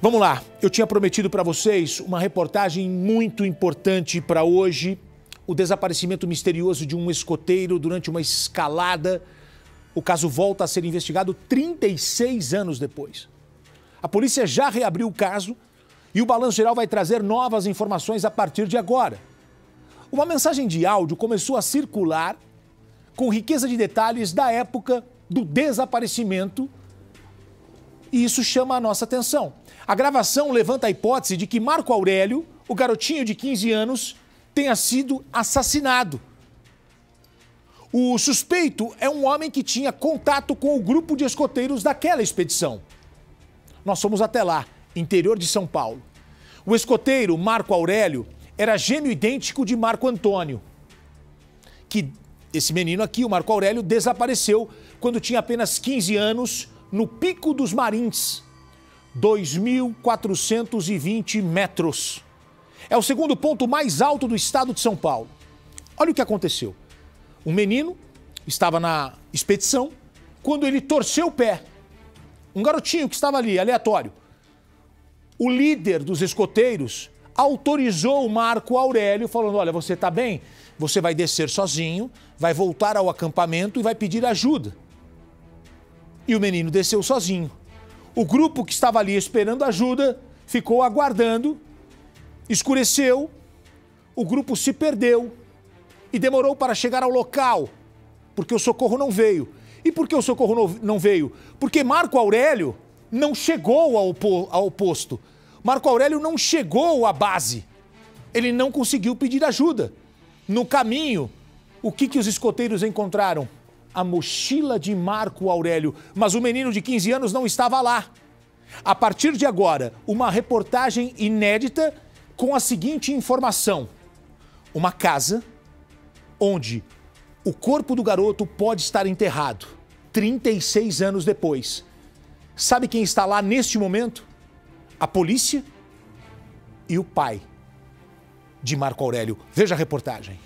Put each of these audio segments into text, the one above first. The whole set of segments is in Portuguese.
Vamos lá, eu tinha prometido para vocês uma reportagem muito importante para hoje: o desaparecimento misterioso de um escoteiro durante uma escalada. O caso volta a ser investigado 36 anos depois. A polícia já reabriu o caso e o Balanço Geral vai trazer novas informações a partir de agora. Uma mensagem de áudio começou a circular com riqueza de detalhes da época do desaparecimento e isso chama a nossa atenção. A gravação levanta a hipótese de que Marco Aurélio, o garotinho de 15 anos, tenha sido assassinado. O suspeito é um homem que tinha contato com o grupo de escoteiros daquela expedição. Nós fomos até lá, interior de São Paulo. O escoteiro Marco Aurélio era gêmeo idêntico de Marco Antônio, que esse menino aqui, o Marco Aurélio, desapareceu quando tinha apenas 15 anos no Pico dos Marins, 2.420 metros. É o segundo ponto mais alto do estado de São Paulo. Olha o que aconteceu. Um menino estava na expedição quando ele torceu o pé. Um garotinho que estava ali, aleatório. O líder dos escoteiros autorizou o Marco Aurélio, falando: Olha, você está bem? Você vai descer sozinho, vai voltar ao acampamento e vai pedir ajuda. E o menino desceu sozinho. O grupo que estava ali esperando ajuda ficou aguardando, escureceu, o grupo se perdeu e demorou para chegar ao local, porque o socorro não veio. E por que o socorro não veio? Porque Marco Aurélio não chegou ao, posto. Marco Aurélio não chegou à base. Ele não conseguiu pedir ajuda. No caminho, o que, que os escoteiros encontraram? a mochila de Marco Aurélio, mas o menino de 15 anos não estava lá. A partir de agora, uma reportagem inédita com a seguinte informação: uma casa onde o corpo do garoto pode estar enterrado 36 anos depois. Sabe quem está lá neste momento? A polícia e o pai de Marco Aurélio. Veja a reportagem.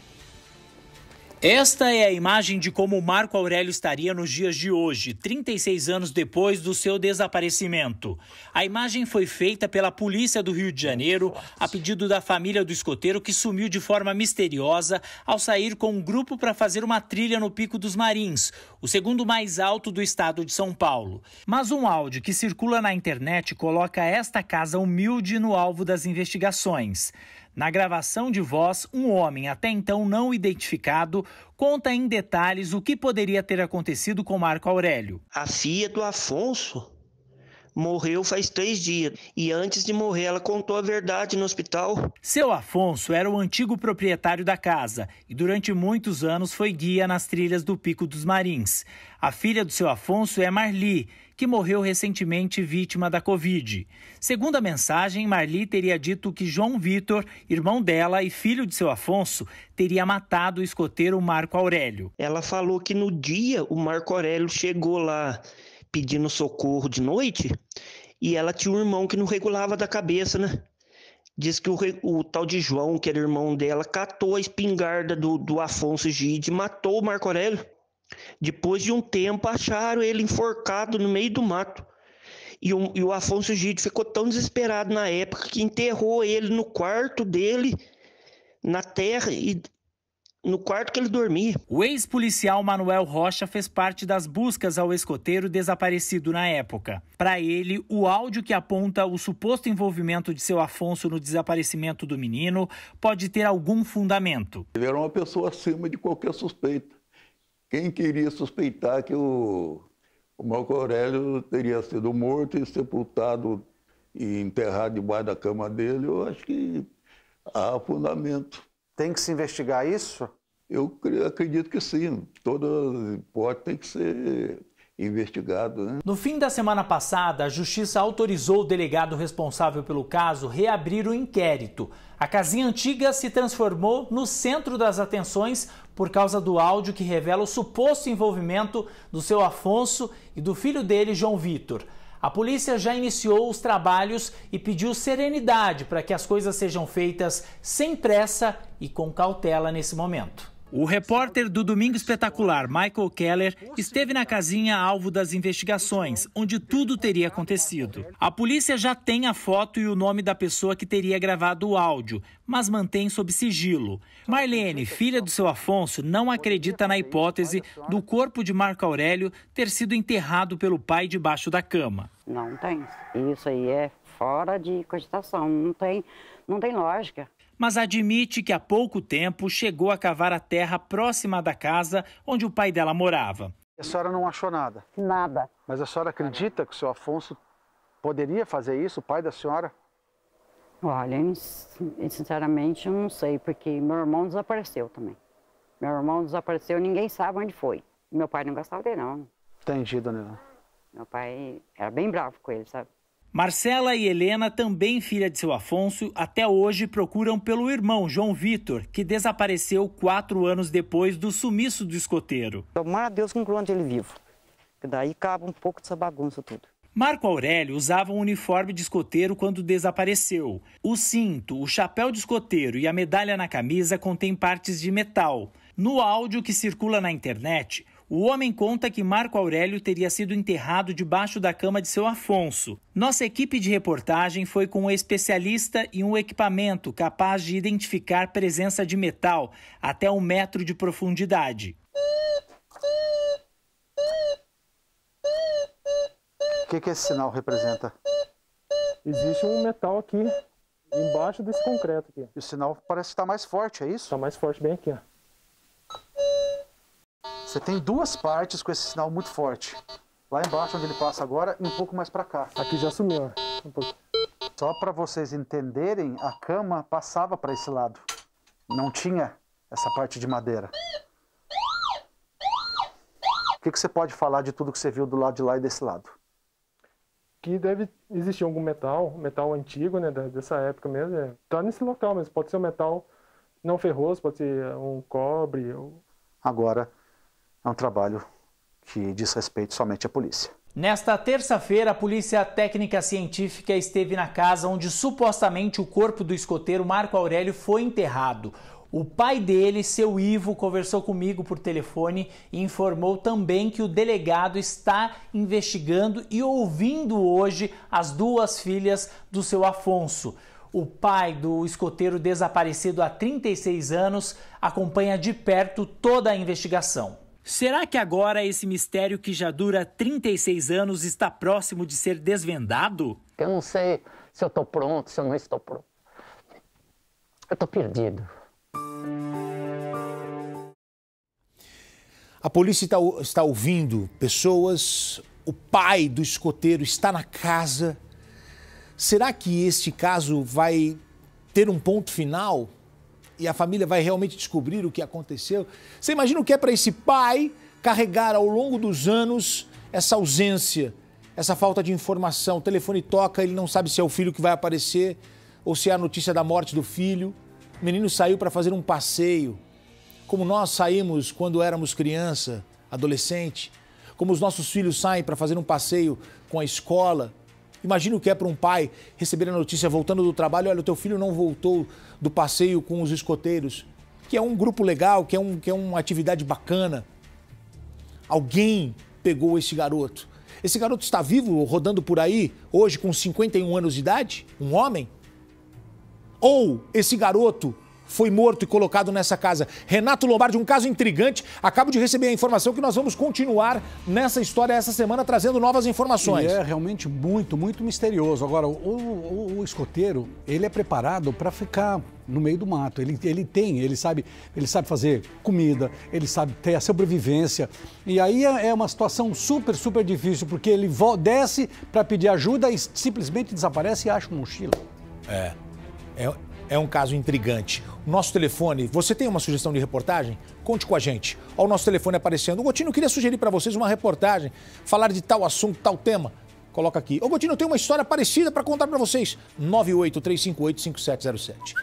Esta é a imagem de como Marco Aurélio estaria nos dias de hoje, 36 anos depois do seu desaparecimento. A imagem foi feita pela Polícia do Rio de Janeiro a pedido da família do escoteiro que sumiu de forma misteriosa ao sair com um grupo para fazer uma trilha no Pico dos Marins, o segundo mais alto do estado de São Paulo. Mas um áudio que circula na internet coloca esta casa humilde no alvo das investigações. Na gravação de voz, um homem, até então não identificado, conta em detalhes o que poderia ter acontecido com Marco Aurélio. A filha do Afonso Morreu faz três dias e antes de morrer ela contou a verdade no hospital. Seu Afonso era o antigo proprietário da casa e durante muitos anos foi guia nas trilhas do Pico dos Marins. A filha do seu Afonso é Marli, que morreu recentemente vítima da Covid. Segundo a mensagem, Marli teria dito que João Vitor, irmão dela e filho de seu Afonso, teria matado o escoteiro Marco Aurélio. Ela falou que no dia o Marco Aurélio chegou lá pedindo socorro de noite e ela tinha um irmão que não regulava da cabeça, né? Diz que o, o tal de João, que era irmão dela, catou a espingarda do, do Afonso Gide, matou o Marco Aurélio. Depois de um tempo, acharam ele enforcado no meio do mato. E o, e o Afonso Gide ficou tão desesperado na época que enterrou ele no quarto dele, na terra, e no quarto que ele dormia. O ex-policial Manuel Rocha fez parte das buscas ao escoteiro desaparecido na época. Para ele, o áudio que aponta o suposto envolvimento de seu Afonso no desaparecimento do menino pode ter algum fundamento. Ele era uma pessoa acima de qualquer suspeita. Quem queria suspeitar que o, o Marco Aurélio teria sido morto e sepultado e enterrado debaixo da cama dele, eu acho que há fundamento. Tem que se investigar isso? Eu acredito que sim. Toda hipótese tem que ser investigado. Né? No fim da semana passada, a Justiça autorizou o delegado responsável pelo caso reabrir o inquérito. A casinha antiga se transformou no centro das atenções por causa do áudio que revela o suposto envolvimento do seu Afonso e do filho dele, João Vitor. A polícia já iniciou os trabalhos e pediu serenidade para que as coisas sejam feitas sem pressa e com cautela nesse momento. O repórter do Domingo Espetacular, Michael Keller, esteve na casinha alvo das investigações, onde tudo teria acontecido. A polícia já tem a foto e o nome da pessoa que teria gravado o áudio, mas mantém sob sigilo. Marlene, filha do seu Afonso, não acredita na hipótese do corpo de Marco Aurélio ter sido enterrado pelo pai debaixo da cama. Não tem. Isso aí é fora de cogitação, não tem, não tem lógica mas admite que há pouco tempo chegou a cavar a terra próxima da casa onde o pai dela morava. A senhora não achou nada? Nada. Mas a senhora acredita que o seu Afonso poderia fazer isso, o pai da senhora? Olha, sinceramente eu não sei, porque meu irmão desapareceu também. Meu irmão desapareceu, ninguém sabe onde foi. Meu pai não gostava dele, não. Entendi, dona Meu pai era bem bravo com ele, sabe? Marcela e Helena, também filha de seu Afonso, até hoje procuram pelo irmão João Vitor, que desapareceu quatro anos depois do sumiço do escoteiro. Tomara a Deus que onde ele vivo, que daí cabe um pouco dessa bagunça tudo. Marco Aurélio usava um uniforme de escoteiro quando desapareceu. O cinto, o chapéu de escoteiro e a medalha na camisa contêm partes de metal. No áudio que circula na internet, o homem conta que Marco Aurélio teria sido enterrado debaixo da cama de seu Afonso. Nossa equipe de reportagem foi com um especialista e um equipamento capaz de identificar presença de metal até um metro de profundidade. O que, que esse sinal representa? Existe um metal aqui, embaixo desse concreto aqui. E o sinal parece estar tá mais forte, é isso? Está mais forte bem aqui, ó. Você tem duas partes com esse sinal muito forte. Lá embaixo, onde ele passa agora, e um pouco mais para cá. Aqui já sumiu, um pouco. Só para vocês entenderem, a cama passava para esse lado. Não tinha essa parte de madeira. O que, que você pode falar de tudo que você viu do lado de lá e desse lado? que deve existir algum metal, metal antigo, né, dessa época mesmo. É. Tá nesse local, mas pode ser um metal não ferroso, pode ser eh, um cobre. Ou... Agora, é um trabalho que diz respeito somente à polícia. Nesta terça-feira, a Polícia Técnica Científica esteve na casa onde supostamente o corpo do escoteiro Marco Aurélio foi enterrado. O pai dele, seu Ivo, conversou comigo por telefone e informou também que o delegado está investigando e ouvindo hoje as duas filhas do seu Afonso. O pai do escoteiro desaparecido há 36 anos acompanha de perto toda a investigação. Será que agora esse mistério que já dura 36 anos está próximo de ser desvendado? Eu não sei se eu estou pronto, se eu não estou pronto. Eu estou perdido. A polícia está, está ouvindo pessoas, o pai do escoteiro está na casa. Será que este caso vai ter um ponto final? e a família vai realmente descobrir o que aconteceu. Você imagina o que é para esse pai carregar ao longo dos anos essa ausência, essa falta de informação. O telefone toca, ele não sabe se é o filho que vai aparecer ou se é a notícia da morte do filho. O menino saiu para fazer um passeio, como nós saímos quando éramos criança, adolescente, como os nossos filhos saem para fazer um passeio com a escola. Imagina o que é para um pai receber a notícia voltando do trabalho: olha, o teu filho não voltou do passeio com os escoteiros, que é um grupo legal, que é, um, que é uma atividade bacana. Alguém pegou esse garoto. Esse garoto está vivo, rodando por aí, hoje com 51 anos de idade? Um homem? Ou esse garoto foi morto e colocado nessa casa. Renato Lombardi, um caso intrigante. Acabo de receber a informação que nós vamos continuar nessa história essa semana, trazendo novas informações. E é realmente muito, muito misterioso. Agora, o, o, o escoteiro, ele é preparado para ficar no meio do mato. Ele, ele tem, ele sabe, ele sabe fazer comida, ele sabe ter a sobrevivência. E aí é, é uma situação super, super difícil, porque ele desce para pedir ajuda e simplesmente desaparece e acha uma mochila. É. É, é um caso intrigante. nosso telefone, você tem uma sugestão de reportagem? Conte com a gente. Olha o nosso telefone aparecendo. O Gotino, queria sugerir para vocês uma reportagem, falar de tal assunto, tal tema. Coloca aqui. Ô Gotino, eu tenho uma história parecida para contar para vocês. 98358-5707.